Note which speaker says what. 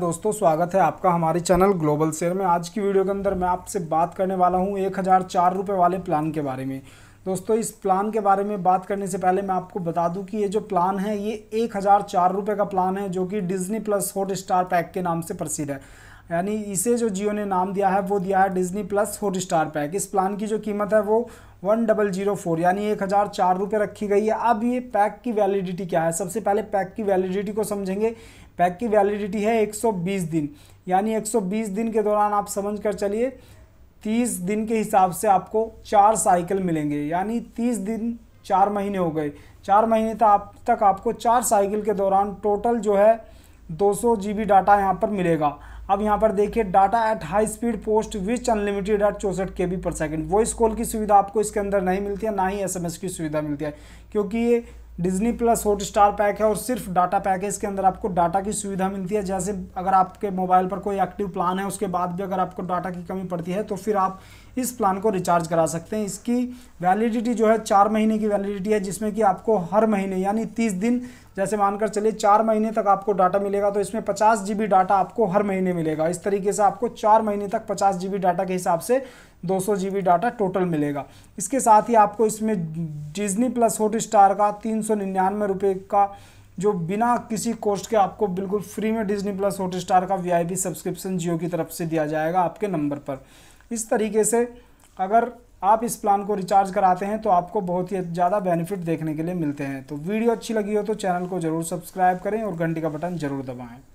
Speaker 1: दोस्तों स्वागत है आपका हमारे चैनल ग्लोबल शेयर में आज की वीडियो के अंदर मैं आपसे बात करने वाला हूँ एक हज़ार चार रुपये वाले प्लान के बारे में दोस्तों इस प्लान के बारे में बात करने से पहले मैं आपको बता दूं कि ये जो प्लान है ये एक हज़ार चार रुपये का प्लान है जो कि Disney plus Hotstar pack के नाम से प्रसिद्ध है यानी इसे जो जियो ने नाम दिया है वो दिया है Disney plus Hotstar pack इस प्लान की जो कीमत है वो वन डबल जीरो फोर यानी एक हज़ार चार रुपये रखी गई है अब ये पैक की वैलिडिटी क्या है सबसे पहले पैक की वैलिडिटी को समझेंगे पैक की वैलिडिटी है एक सौ बीस दिन यानी एक सौ बीस दिन के दौरान आप समझ कर चलिए तीस दिन के हिसाब से आपको चार साइकिल मिलेंगे यानी तीस दिन चार महीने हो गए चार महीने तक आप तक आपको चार साइकिल के दौरान टोटल जो है 200 जीबी डाटा यहाँ पर मिलेगा अब यहाँ पर देखिए data at high speed post which unlimited at चौंसठ के बी पर सेकेंड वॉइस कॉल की सुविधा आपको इसके अंदर नहीं मिलती है ना ही एसएमएस की सुविधा मिलती है क्योंकि ये Disney plus Hotstar pack है और सिर्फ डाटा पैक है इसके अंदर आपको डाटा की सुविधा मिलती है जैसे अगर आपके मोबाइल पर कोई एक्टिव प्लान है उसके बाद भी अगर आपको डाटा की कमी पड़ती है तो फिर आप इस प्लान को रिचार्ज करा सकते हैं इसकी वैलिडिटी जो है चार महीने की वैलिडिटी है जिसमें कि आपको हर महीने यानी तीस दिन जैसे मानकर चलिए चार महीने तक आपको डाटा मिलेगा तो इसमें पचास जी डाटा आपको हर महीने मिलेगा इस तरीके से आपको चार महीने तक पचास जी डाटा के हिसाब से दो सौ जी डाटा टोटल मिलेगा इसके साथ ही आपको इसमें डिजनी प्लस हॉट स्टार का तीन सौ निन्यानवे रुपये का जो बिना किसी कॉस्ट के आपको बिल्कुल फ्री में डिजनी प्लस हॉट स्टार का वीआईपी सब्सक्रिप्शन जियो की तरफ से दिया जाएगा आपके नंबर पर इस तरीके से अगर आप इस प्लान को रिचार्ज कराते हैं तो आपको बहुत ही ज़्यादा बेनिफिट देखने के लिए मिलते हैं तो वीडियो अच्छी लगी हो तो चैनल को ज़रूर सब्सक्राइब करें और घंटी का बटन ज़रूर दबाएँ